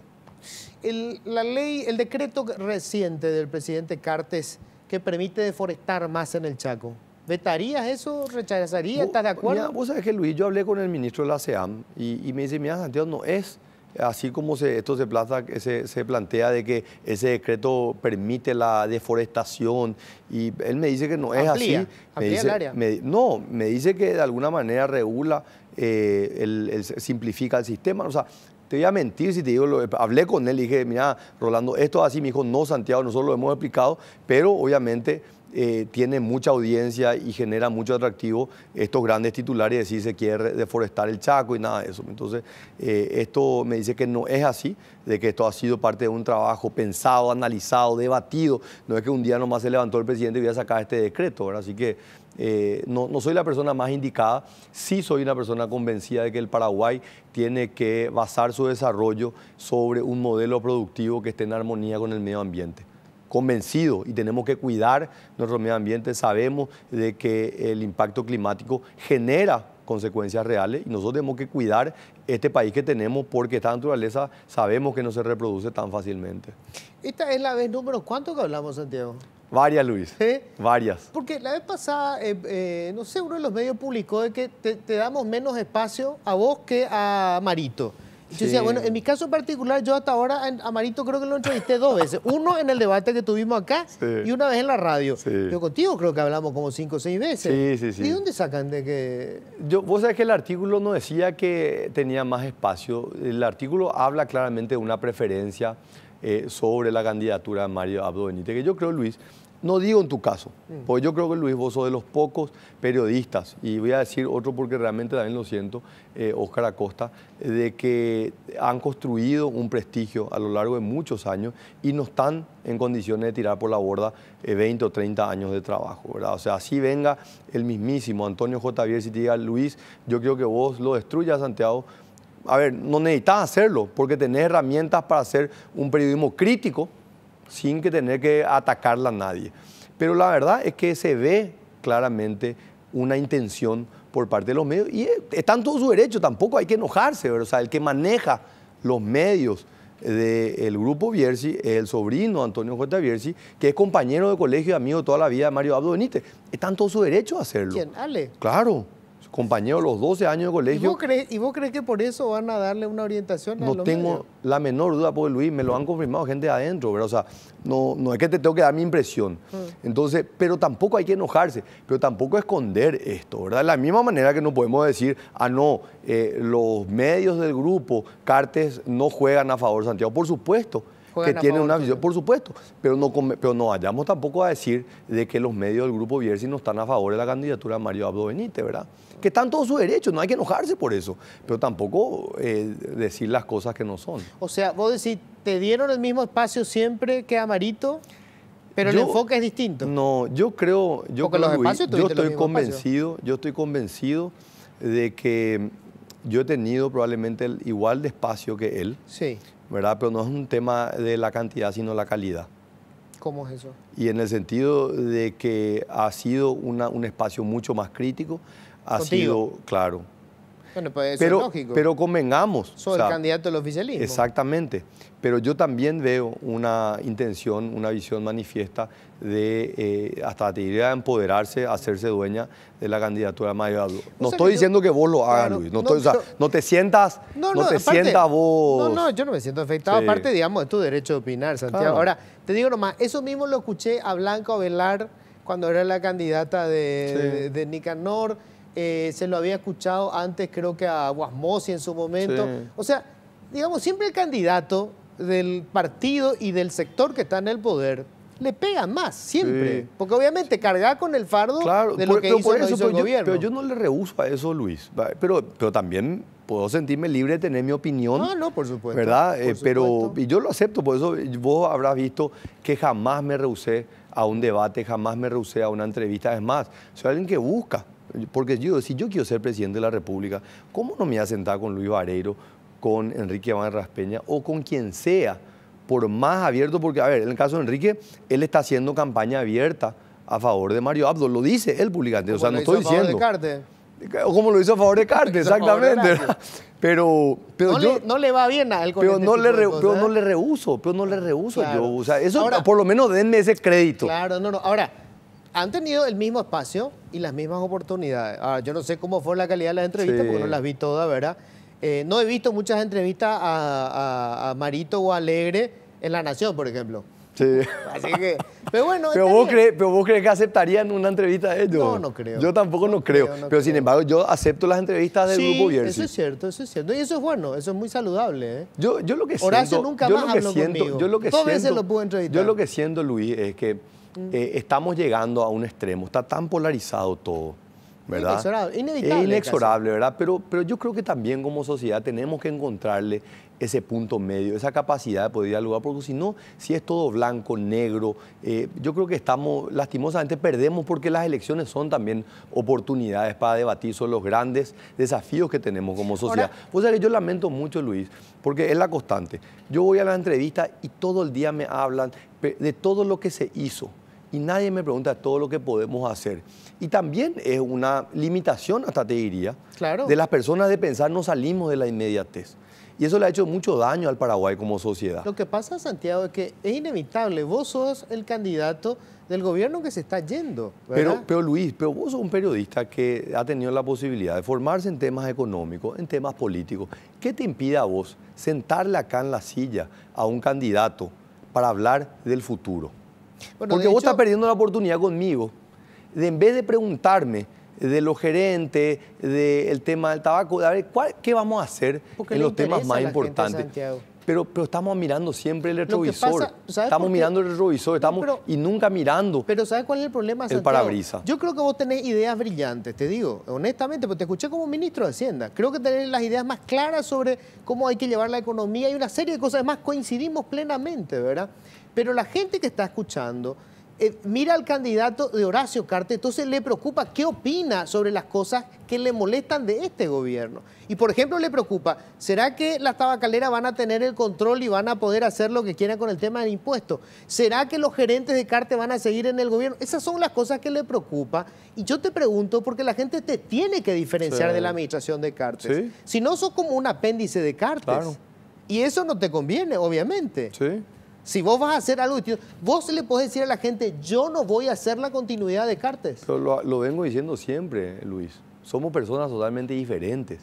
la ley, el decreto reciente del presidente Cartes que permite deforestar más en el Chaco, ¿Vetarías eso? ¿Rechazarías? ¿Estás de acuerdo? Mira, vos sabés que Luis, yo hablé con el ministro de la SEAM y, me dice, mira, Santiago, no es así como se, esto se, plaza, plantea de que ese decreto permite la deforestación y él me dice que no es así. Me amplía el área. no, me dice que de alguna manera regula, eh, simplifica el sistema. O sea, te voy a mentir si te digo, lo, hablé con él y dije, mira, Rolando, esto es así, me dijo, no, Santiago, nosotros lo hemos explicado, pero obviamente eh, tiene mucha audiencia y genera mucho atractivo estos grandes titulares de decir se quiere deforestar el Chaco y nada de eso. Entonces, eh, esto me dice que no es así, de que esto ha sido parte de un trabajo pensado, analizado, debatido. No es que un día nomás se levantó el presidente y voy a sacar este decreto, Así que eh, no, no, soy la persona más indicada, sí soy una persona convencida de que el Paraguay tiene que basar su desarrollo sobre un modelo productivo que esté en armonía con el medio ambiente convencido y tenemos que cuidar nuestro medio ambiente. Sabemos de que el impacto climático genera consecuencias reales y nosotros tenemos que cuidar este país que tenemos porque esta naturaleza sabemos que no se reproduce tan fácilmente. Esta es la vez número cuánto que hablamos, Santiago. Varias, Luis. Varias. Porque la vez pasada, eh, eh, no sé, uno de los medios publicó de que te damos menos espacio a vos que a Marito. Yo decía, bueno, en mi caso particular, yo hasta ahora Amarito, creo que lo entrevisté dos veces. Uno en el debate que tuvimos acá y una vez en la radio. Yo contigo creo que hablamos como cinco o seis veces. Sí, sí, sí. ¿Y dónde sacan de que...? Vos sabés que el artículo no decía que tenía más espacio. El artículo habla claramente de una preferencia eh, sobre la candidatura de Mario Abdo Benítez, que yo creo, Luis, no digo en tu caso, mm. porque yo creo que Luis, vos sos de los pocos periodistas, y voy a decir otro porque realmente también lo siento, Oscar eh, Acosta, de que han construido un prestigio a lo largo de muchos años y no están en condiciones de tirar por la borda 20 eh, o 30 años de trabajo, ¿verdad? O sea, así venga el mismísimo Antonio J. Vier si diga, Luis, yo creo que vos lo destruyas, Santiago. A ver, no necesitas hacerlo, porque tenés herramientas para hacer un periodismo crítico, sin que tener que atacarla a nadie. Pero la verdad es que se ve claramente una intención por parte de los medios y en todo su derecho, tampoco hay que enojarse, ¿verdad? o sea, el que maneja los medios del grupo Bierzi, el sobrino Antonio J. Bierzi, que es compañero de colegio y amigo toda la vida de Mario Abdo Benítez. en todo su derecho a hacerlo. ¿Quién? Ale. Claro. Compañero, los 12 años de colegio. ¿Y vos, crees, que por eso van a darle una orientación? No tengo la menor duda, porque Luis, me lo han confirmado gente adentro, ¿verdad? O sea, no, no es que te tengo que dar mi impresión. Mm. Entonces, pero tampoco hay que enojarse, pero tampoco esconder esto, ¿verdad? De la misma manera que no podemos decir, ah, no, eh, los medios del grupo, Cartes no juegan a favor de Santiago. Por supuesto, que tiene una visión, por supuesto, pero no, pero no vayamos tampoco a decir de que los medios del grupo Bierzi no están a favor de la candidatura de Mario Abdo Benítez, ¿verdad? Que están todos sus derechos, no hay que enojarse por eso, pero tampoco eh, decir las cosas que no son. O sea, vos decís, ¿te dieron el mismo espacio siempre que Amarito? Pero el enfoque es distinto. No, yo creo, yo, los yo estoy convencido, yo estoy convencido de que yo he tenido probablemente el igual de espacio que él. Sí. ¿verdad? Pero no es un tema de la cantidad, sino la calidad. ¿Cómo es eso? Y en el sentido de que ha sido un espacio mucho más crítico, ha sido, claro, pero, Pero convengamos. Soy el candidato del oficialismo. Exactamente. Pero yo también veo una intención, una visión manifiesta de hasta eh, hasta te diría empoderarse, hacerse dueña de la candidatura mayor. No estoy diciendo que vos lo hagas, Luis. No, te sientas, no, no te sientas vos. No, no, yo no me siento afectado. Aparte, digamos, es tu derecho de opinar, Santiago. Ahora, te digo nomás, eso mismo lo escuché a Blanco Velar cuando era la candidata de, de, de Nicanor eh, se lo había escuchado antes creo que a Guasmosi en su momento. O sea, digamos, siempre el candidato del partido y del sector que está en el poder le pega más, siempre. Porque obviamente cargar con el fardo de lo que hizo, el yo, gobierno. Pero yo no le rehúso a eso, Luis. Pero, pero también puedo sentirme libre de tener mi opinión. No, ah, no, por supuesto. ¿Verdad? Eh, pero y yo lo acepto, por eso vos habrás visto que jamás me rehusé a un debate, jamás me rehusé a una entrevista. Es más, soy alguien que busca porque si yo quiero ser presidente de la República, ¿cómo no me ha sentado con Luis Vareiro, con Enrique Iván Raspeña o con quien sea? Por más abierto, porque, a ver, en el caso de Enrique, él está haciendo campaña abierta a favor de Mario Abdo, lo dice él publicante. o sea, no estoy diciendo. De como lo hizo a favor de Carte, exactamente. pero, pero no yo. Le, no le va bien a él pero, no le pero no le rehuso, pero no le rehuso yo. O sea, eso, por lo menos denme ese crédito. Claro, no, no. Ahora, han tenido el mismo espacio y las mismas oportunidades. Ahora, yo no sé cómo fue la calidad de las entrevistas, porque no las vi todas, ¿verdad? Eh, no he visto muchas entrevistas a, Marito o Alegre en La Nación, por ejemplo. Sí. Así que, pero bueno. pero, vos crees, que aceptarían una entrevista de ellos. No, no creo. Yo tampoco no, creo. pero sin embargo, yo acepto las entrevistas del grupo grupo Sí, Eso es cierto, eso es cierto. Y eso es bueno, eso es muy saludable. ¿eh? Yo, yo lo que siento. Horacio nunca más lo que Yo lo que siento, Yo lo que siento, Luis, es que eh, estamos llegando a un extremo, está tan polarizado todo. ¿verdad? Inexorable, Es inexorable, ¿verdad? Pero, pero yo creo que también como sociedad tenemos que encontrarle ese punto medio, esa capacidad de poder dialogar, porque si no, si es todo blanco, negro, eh, yo creo que estamos, lastimosamente perdemos porque las elecciones son también oportunidades para debatir sobre los grandes desafíos que tenemos como sociedad. o yo lamento mucho, Luis, porque es la constante. Yo voy a la entrevista y todo el día me hablan de todo lo que se hizo, y nadie me pregunta todo lo que podemos hacer. Y también es una limitación, hasta te diría, de las personas de pensar no salimos de la inmediatez. Y eso le ha hecho mucho daño al Paraguay como sociedad. Lo que pasa, Santiago, es que es inevitable. Vos sos el candidato del gobierno que se está yendo. Pero, pero Luis, pero vos sos un periodista que ha tenido la posibilidad de formarse en temas económicos, en temas políticos. ¿Qué te impide a vos sentarle acá en la silla a un candidato para hablar del futuro? Porque vos estás perdiendo la oportunidad conmigo de en vez de preguntarme de los gerentes, del tema del tabaco, de a ver, ¿qué vamos a hacer en los temas más importantes? pero, pero estamos mirando siempre el retrovisor. estamos mirando el retrovisor estamos, y nunca mirando. Pero ¿sabes cuál es el problema? Yo creo que vos tenés ideas brillantes, te digo, honestamente, porque te escuché como ministro de Hacienda. Creo que tenés las ideas más claras sobre cómo hay que llevar la economía y una serie de cosas. Además, coincidimos plenamente, ¿verdad? Pero la gente que está escuchando eh, mira al candidato de Horacio Carte, entonces le preocupa qué opina sobre las cosas que le molestan de este gobierno. Y por ejemplo le preocupa, ¿será que las tabacaleras van a tener el control y van a poder hacer lo que quieran con el tema del impuesto? ¿Será que los gerentes de Carte van a seguir en el gobierno? Esas son las cosas que le preocupa. Y yo te pregunto, porque la gente te tiene que diferenciar de la administración de Cartes. Si no, sos como un apéndice de Cartes. Y eso no te conviene, obviamente. Si vos vas a hacer algo vos le podés decir a la gente, yo no voy a hacer la continuidad de Cartes. Pero lo, vengo diciendo siempre, Luis. Somos personas totalmente diferentes.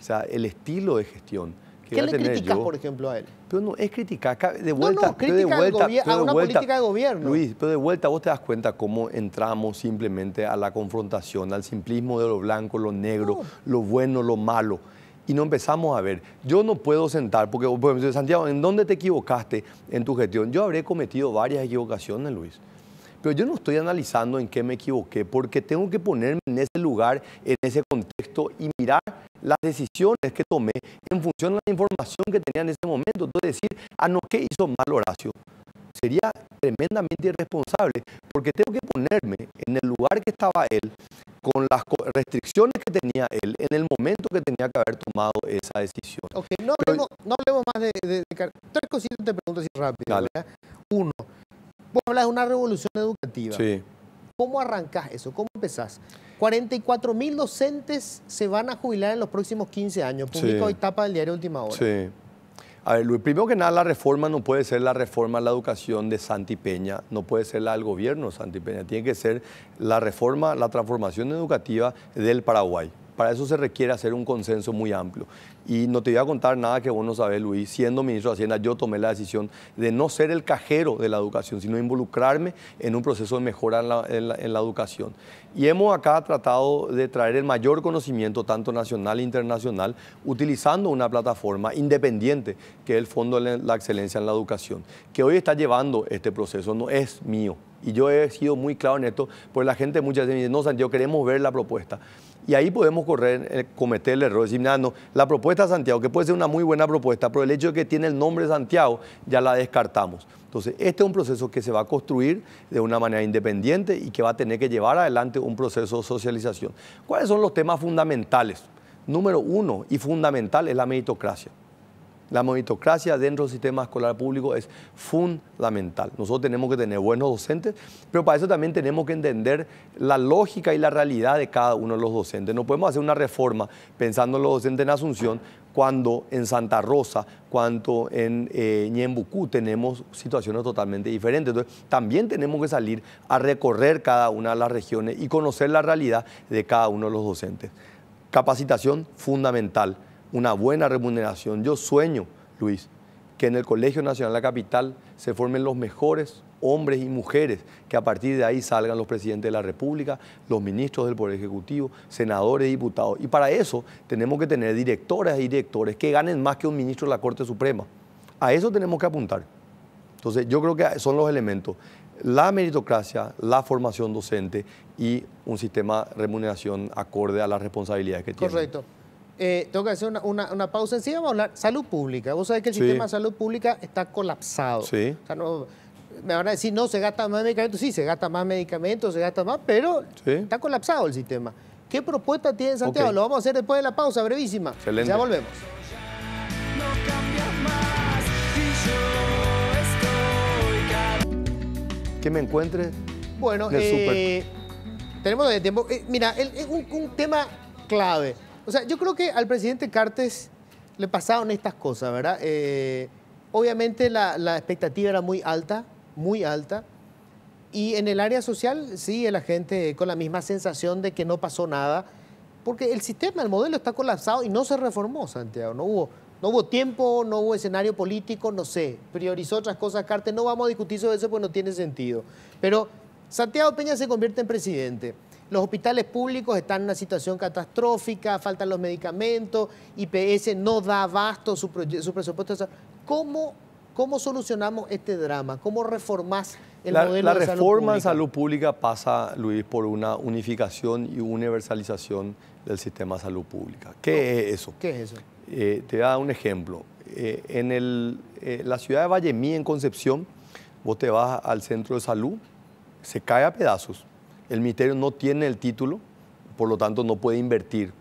O sea, el estilo de gestión, ¿Qué le criticas, por ejemplo, a él? Pero no es criticar, de vuelta. No, no, crítica de a una política de gobierno. Luis, pero de vuelta vos te das cuenta cómo entramos simplemente a la confrontación, al simplismo de lo blanco, lo negro, lo bueno, lo malo y no empezamos a ver. Yo no puedo sentar, porque, Santiago, ¿en dónde te equivocaste en tu gestión? Yo habré cometido varias equivocaciones, Luis. Pero yo no estoy analizando en qué me equivoqué, porque tengo que ponerme en ese lugar, en ese contexto y mirar las decisiones que tomé en función de la información que tenía en ese momento. Entonces decir, a ah, no, ¿qué hizo mal Horacio? sería tremendamente irresponsable porque tengo que ponerme en el lugar que estaba él, con las restricciones que tenía él, en el momento que tenía que haber tomado esa decisión. Ok, no hablemos, más de, Tres cositas te pregunto así rápido. Uno, vos hablas de una revolución educativa. Sí. ¿Cómo arrancás eso? ¿Cómo empezás? 44 mil docentes se van a jubilar en los próximos 15 años. Publicó etapa tapa del diario Última Hora. Sí. A ver, primero que nada, la reforma no puede ser la reforma a la educación de Santi Peña, no puede ser la del gobierno Santi Peña, tiene que ser la reforma, la transformación educativa del Paraguay. Para eso se requiere hacer un consenso muy amplio. Y no te voy a contar nada que vos no sabés, Luis. Siendo ministro de Hacienda, yo tomé la decisión de no ser el cajero de la educación, sino involucrarme en un proceso de mejora en la, educación. Y hemos acá tratado de traer el mayor conocimiento, tanto nacional e internacional, utilizando una plataforma independiente, que es el Fondo de la Excelencia en la Educación, que hoy está llevando este proceso, no es mío. Y yo he sido muy claro en esto, porque la gente muchas veces me dice, no, Santiago, queremos ver la propuesta. Y ahí podemos correr, eh, cometer el error, decir, nada, ah, no, la propuesta Santiago, que puede ser una muy buena propuesta, pero el hecho de que tiene el nombre Santiago ya la descartamos. Entonces, este es un proceso que se va a construir de una manera independiente y que va a tener que llevar adelante un proceso de socialización. ¿Cuáles son los temas fundamentales? Número uno y fundamental es la meritocracia. La monitocracia dentro del sistema escolar público es fundamental. Nosotros tenemos que tener buenos docentes, pero para eso también tenemos que entender la lógica y la realidad de cada uno de los docentes. No podemos hacer una reforma pensando en los docentes en Asunción cuando en Santa Rosa, cuando en eh, Ñembucú tenemos situaciones totalmente diferentes. Entonces, también tenemos que salir a recorrer cada una de las regiones y conocer la realidad de cada uno de los docentes. Capacitación fundamental una buena remuneración. Yo sueño, Luis, que en el Colegio Nacional de la Capital se formen los mejores hombres y mujeres, que a partir de ahí salgan los presidentes de la República, los ministros del Poder Ejecutivo, senadores, y diputados. Y para eso tenemos que tener directoras y directores que ganen más que un ministro de la Corte Suprema. A eso tenemos que apuntar. Entonces yo creo que son los elementos. La meritocracia, la formación docente y un sistema de remuneración acorde a las responsabilidades que tiene. Correcto. Eh, tengo que hacer una, una, pausa. encima a hablar salud pública. Vos sabés que el sistema de salud pública está colapsado. Sí. O sea, no, me van a decir, no, se gasta más medicamentos. Sí, se gasta más medicamentos, se gasta más, pero está colapsado el sistema. ¿Qué propuesta tiene Santiago? Lo vamos a hacer después de la pausa, brevísima. Excelente. Ya volvemos. que me encuentre? Bueno, eh, tenemos de tiempo. Eh, mira, es un tema clave. O sea, yo creo que al presidente Cartes le pasaron estas cosas, ¿verdad? Eh, obviamente la, expectativa era muy alta, muy alta. Y en el área social sí, la gente con la misma sensación de que no pasó nada, porque el sistema, el modelo está colapsado y no se reformó, Santiago. No hubo, no hubo tiempo, no hubo escenario político, no sé. Priorizó otras cosas, Cartes. No vamos a discutir sobre eso porque no tiene sentido. Pero Santiago Peña se convierte en presidente. Los hospitales públicos están en una situación catastrófica, faltan los medicamentos, IPS no da abasto su, presupuesto. ¿Cómo solucionamos este drama? ¿Cómo reformas el modelo de salud pública? La reforma en salud pública pasa, Luis, por una unificación y universalización del sistema de salud pública. ¿Qué es eso? ¿Qué es eso? Eh, te voy a dar un ejemplo. Eh, en el, eh, la ciudad de Vallemí, en Concepción, vos te vas al centro de salud, se cae a pedazos. El ministerio no tiene el título, por lo tanto no puede invertir,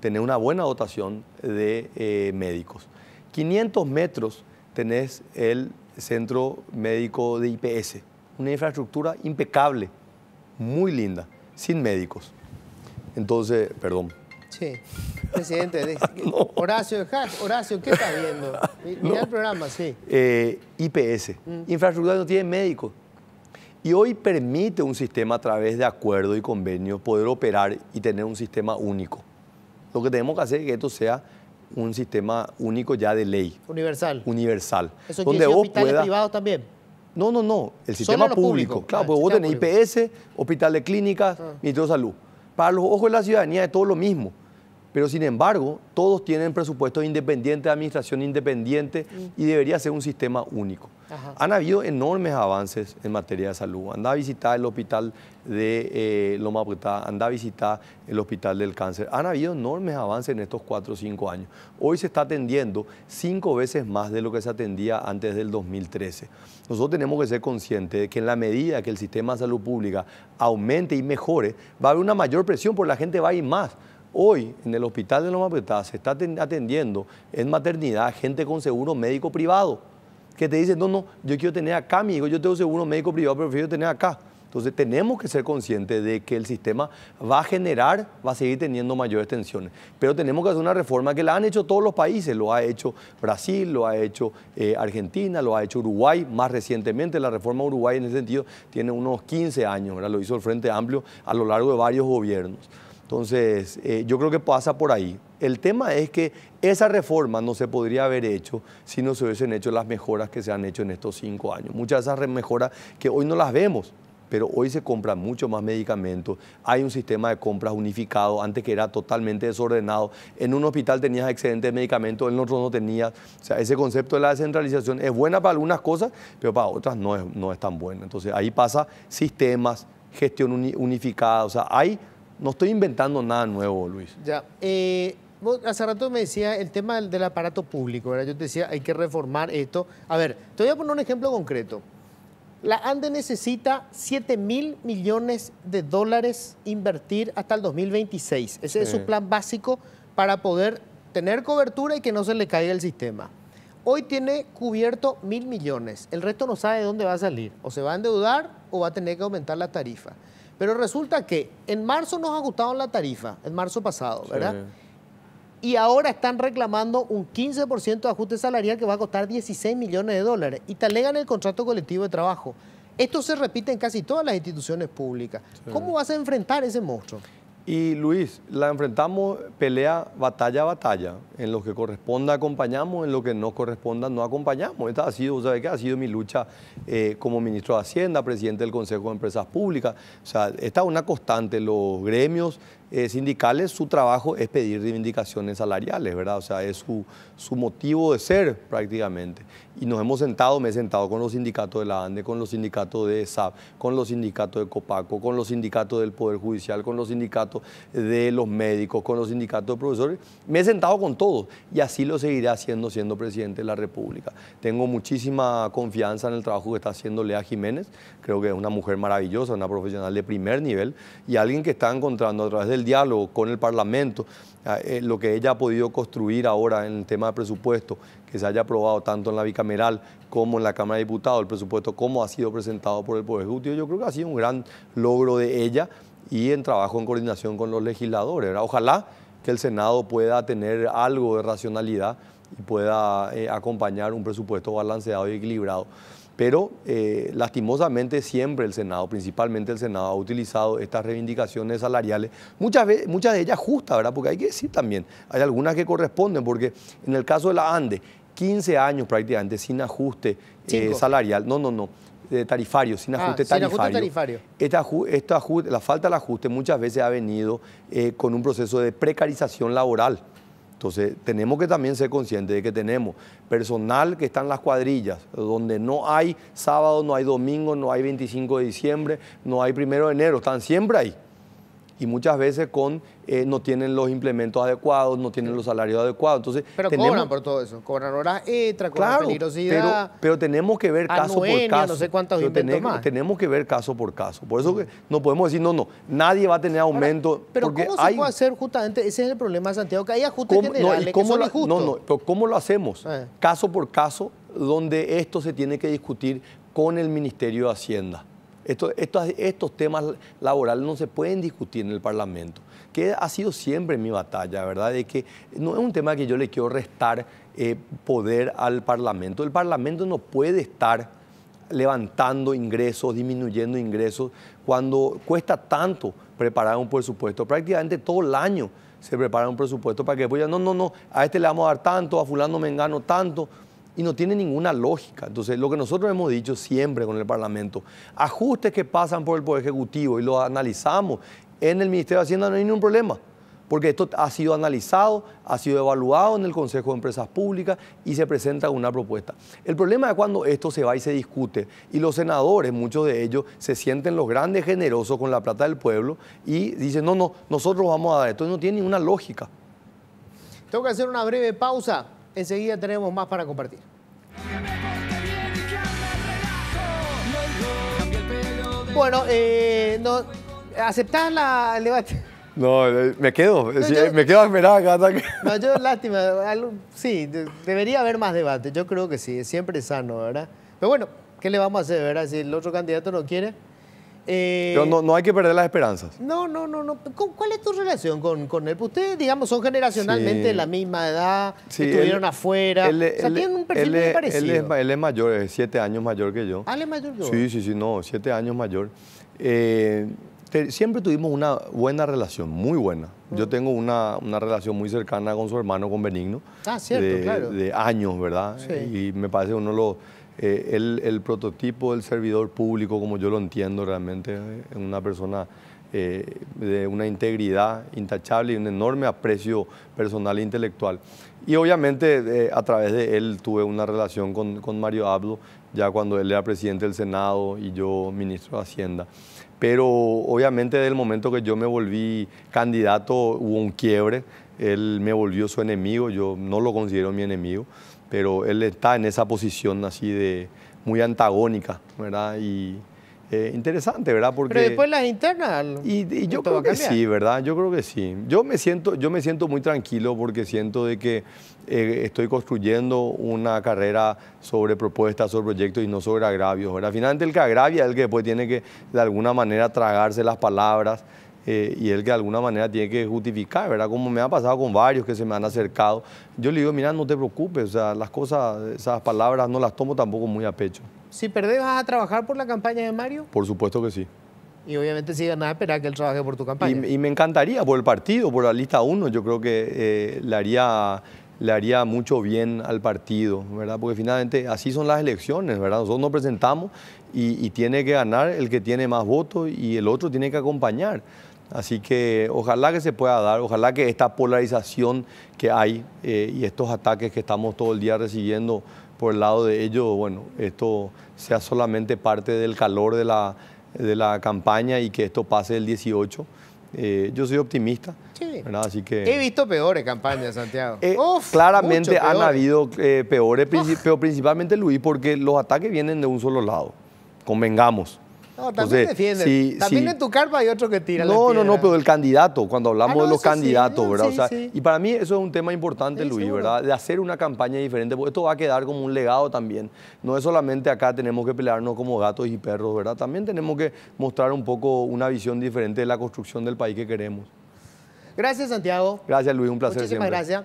tener una buena dotación de eh, médicos. 500 metros tenés el centro médico de IPS, una infraestructura impecable, muy linda, sin médicos. Entonces, perdón. Sí, presidente, ah, Horacio, Horacio, ¿qué estás viendo? Mira el programa, sí. Eh, IPS, mm. infraestructura no tiene médicos. Y hoy permite un sistema a través de acuerdos y convenios poder operar y tener un sistema único. Lo que tenemos que hacer es que esto sea un sistema único ya de ley. Universal. Universal. ¿Eso donde vos hospitales privados también? No, no, no. El sistema público. Claro, ah, porque vos tenés IPS, hospitales clínicas, ministro ah. Ministerio de Salud. Para los ojos de la ciudadanía es todo lo mismo. Pero sin embargo, todos tienen presupuestos independientes, administración independiente y debería ser un sistema único. Han habido enormes avances en materia de salud. Anda a visitar el hospital de eh, Loma anda a visitar el hospital del cáncer. Han habido enormes avances en estos cuatro o cinco años. Hoy se está atendiendo cinco veces más de lo que se atendía antes del 2013. Nosotros tenemos que ser conscientes de que en la medida que el sistema de salud pública aumente y mejore, va a haber una mayor presión porque la gente va a ir más. Hoy en el hospital de Loma Prieta se está atendiendo en maternidad gente con seguro médico privado que te dice, no, no, yo quiero tener acá, mi hijo, yo tengo seguro médico privado, pero prefiero tener acá. Entonces tenemos que ser conscientes de que el sistema va a generar, va a seguir teniendo mayores tensiones. Pero tenemos que hacer una reforma que la han hecho todos los países. Lo ha hecho Brasil, lo ha hecho eh, Argentina, lo ha hecho Uruguay. Más recientemente la reforma Uruguay en ese sentido tiene unos 15 años, lo hizo el Frente Amplio a lo largo de varios gobiernos. Entonces, eh, yo creo que pasa por ahí. El tema es que esa reforma no se podría haber hecho si no se hubiesen hecho las mejoras que se han hecho en estos cinco años. Muchas de esas mejoras que hoy no las vemos, pero hoy se compran mucho más medicamentos, hay un sistema de compras unificado, antes que era totalmente desordenado, en un hospital tenías excedente de medicamentos, en otro no tenías, o sea, ese concepto de la descentralización es buena para algunas cosas, pero para otras no es, no es tan buena. Entonces ahí pasa sistemas, gestión unificada, o sea, hay no estoy inventando nada nuevo, Luis. Ya. Eh, hace rato me decía el tema del, aparato público, ¿verdad? Yo te decía, hay que reformar esto. A ver, te voy a poner un ejemplo concreto. La ANDE necesita 7 mil millones de dólares invertir hasta el 2026. Ese es su plan básico para poder tener cobertura y que no se le caiga el sistema. Hoy tiene cubierto mil millones. El resto no sabe de dónde va a salir. O se va a endeudar o va a tener que aumentar la tarifa. Pero resulta que en marzo nos ajustaron la tarifa, en marzo pasado, ¿verdad? Y ahora están reclamando un 15% de ajuste salarial que va a costar 16 millones de dólares y te alegan el contrato colectivo de trabajo. Esto se repite en casi todas las instituciones públicas. ¿Cómo vas a enfrentar ese monstruo? Y Luis, la enfrentamos pelea batalla a batalla. En lo que corresponda acompañamos, en lo que no corresponda no acompañamos. Esta ha sido, ¿sabe qué? Ha sido mi lucha eh, como ministro de Hacienda, presidente del Consejo de Empresas Públicas. O sea, esta es una constante. Los gremios eh, sindicales, su trabajo es pedir reivindicaciones salariales, ¿verdad? O sea, es su, su, motivo de ser prácticamente. Y nos hemos sentado, me he sentado con los sindicatos de la ANDE, con los sindicatos de SAP, con los sindicatos de COPACO, con los sindicatos del Poder Judicial, con los sindicatos de los médicos, con los sindicatos de profesores. Me he sentado con todos y así lo seguiré haciendo siendo presidente de la República. Tengo muchísima confianza en el trabajo que está haciendo Lea Jiménez. Creo que es una mujer maravillosa, una profesional de primer nivel y alguien que está encontrando a través de el diálogo con el Parlamento, ah, eh, lo que ella ha podido construir ahora en el tema de presupuesto, que se haya aprobado tanto en la bicameral como en la Cámara de Diputados, el presupuesto como ha sido presentado por el Poder Ejecutivo, yo creo que ha sido un gran logro de ella y en trabajo en coordinación con los legisladores. Ojalá que el Senado pueda tener algo de racionalidad y pueda eh, acompañar un presupuesto balanceado y equilibrado. Pero eh, lastimosamente siempre el Senado, principalmente el Senado, ha utilizado estas reivindicaciones salariales, muchas, veces, muchas de ellas justas, ¿verdad? Porque hay que decir también, hay algunas que corresponden, porque en el caso de la ANDE, 15 años prácticamente sin ajuste eh, salarial, no, no, no, tarifario, sin ah, ajuste tarifario. Sin ajuste la falta de ajuste muchas veces ha venido eh, con un proceso de precarización laboral. Entonces, tenemos que también ser conscientes de que tenemos personal que está en las cuadrillas, donde no hay sábado, no hay domingo, no hay 25 de diciembre, no hay primero de enero, están siempre ahí y muchas veces con eh, no tienen los implementos adecuados, no tienen los salarios adecuados. Entonces, pero cobran por todo eso, cobran horas extra, cobran claro, Pero, pero tenemos que ver caso por caso. No sé cuántos tenemos, tenemos que ver caso por caso. Por eso no podemos decir, no, no, nadie va a tener aumento. pero ¿cómo se puede hacer justamente? Ese es el problema Santiago, que hay ajustes generales no, cómo No, no, pero ¿cómo lo hacemos? Eh. Caso por caso, donde esto se tiene que discutir con el Ministerio de Hacienda estos, temas laborales no se pueden discutir en el Parlamento, que ha sido siempre mi batalla, ¿verdad? De que no es un tema que yo le quiero restar eh, poder al Parlamento. El Parlamento no puede estar levantando ingresos, disminuyendo ingresos, cuando cuesta tanto preparar un presupuesto. Prácticamente todo el año se prepara un presupuesto para que después ya, no, no, no, a este le vamos a dar tanto, a fulano me engano tanto y no tiene ninguna lógica. Entonces, lo que nosotros hemos dicho siempre con el Parlamento, ajustes que pasan por el Poder Ejecutivo y los analizamos en el Ministerio de Hacienda no hay ningún problema, porque esto ha sido analizado, ha sido evaluado en el Consejo de Empresas Públicas y se presenta una propuesta. El problema es cuando esto se va y se discute y los senadores, muchos de ellos, se sienten los grandes generosos con la plata del pueblo y dicen, no, no, nosotros vamos a dar esto, no tiene ninguna lógica. Tengo que hacer una breve pausa. Enseguida tenemos más para compartir. Bueno, eh, no, la, el debate? No, eh, me quedo, me quedo a esperar yo, lástima, sí, debería haber más debate, yo creo que sí, siempre es sano, ¿verdad? Pero bueno, ¿qué le vamos a hacer, verdad? Si el otro candidato no quiere, eh, Pero no, no, hay que perder las esperanzas. No, no, no, no. ¿Cuál es tu relación con, con él? Ustedes, digamos, son generacionalmente de la misma edad, estuvieron afuera. o sea, tienen un perfil muy parecido. él es, mayor, es siete años mayor que yo. Ah, él es mayor que yo. Sí, sí, sí, no, siete años mayor. Eh, siempre tuvimos una buena relación, muy buena. Ah. Yo tengo una, relación muy cercana con su hermano, con Benigno. Ah, cierto, claro. De años, ¿verdad? Sí. Y me parece uno lo... Eh, el, prototipo del servidor público, como yo lo entiendo realmente, eh, es una persona eh, de una integridad intachable y un enorme aprecio personal e intelectual. Y obviamente a través de él tuve una relación con, con Mario Abdo, ya cuando él era presidente del Senado y yo ministro de Hacienda. Pero obviamente desde el momento que yo me volví candidato hubo un quiebre, él me volvió su enemigo, yo no lo considero mi enemigo pero él está en esa posición así de muy antagónica, ¿verdad? Y eh, interesante, ¿verdad? pero después las internas. Y, yo creo que sí, ¿verdad? Yo creo que sí. Yo me siento, yo me siento muy tranquilo porque siento de que eh, estoy construyendo una carrera sobre propuestas, sobre proyectos y no sobre agravios, ¿verdad? Finalmente el que agravia es el que después tiene que de alguna manera tragarse las palabras eh, y él que de alguna manera tiene que justificar, ¿verdad? Como me ha pasado con varios que se me han acercado. Yo le digo, mira, no te preocupes, o sea, las cosas, esas palabras no las tomo tampoco muy a pecho. Si perdés, ¿vas a trabajar por la campaña de Mario? Por supuesto que sí. Y obviamente si a esperar que él trabaje por tu campaña. Y, me encantaría, por el partido, por la lista 1, yo creo que eh, le, haría, le haría mucho bien al partido, ¿verdad? Porque finalmente así son las elecciones, ¿verdad? Nosotros nos presentamos y tiene que ganar el que tiene más votos y el otro tiene que acompañar. Así que ojalá que se pueda dar, ojalá que esta polarización que hay eh, y estos ataques que estamos todo el día recibiendo por el lado de ellos, bueno, esto sea solamente parte del calor de la, campaña y que esto pase el 18. Eh, yo soy optimista. Sí. Así que... He visto peores campañas, Santiago. Eh, claramente han habido peores, pero principalmente Luis, porque los ataques vienen de un solo lado. Convengamos. No, también defiende. también en tu carpa hay otro que tira. No, no, no, pero el candidato, cuando hablamos ah, de los candidatos, ¿verdad? y para mí eso es un tema importante, Luis, ¿verdad? De hacer una campaña diferente, porque esto va a quedar como un legado también. No es solamente acá tenemos que pelearnos como gatos y perros, ¿verdad? También tenemos que mostrar un poco una visión diferente de la construcción del país que queremos. Gracias, Santiago. Gracias, Luis, un placer Muchísimas gracias.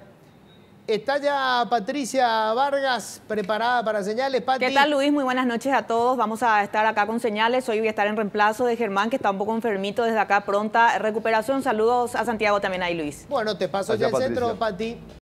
Está ya Patricia Vargas preparada para señales. Pati. ¿Qué tal Luis? Muy buenas noches a todos. Vamos a estar acá con señales. Hoy voy a estar en reemplazo de Germán, que está un poco enfermito desde acá. Pronta recuperación. Saludos a Santiago también ahí, Luis. Bueno, te paso ya al centro, Pati.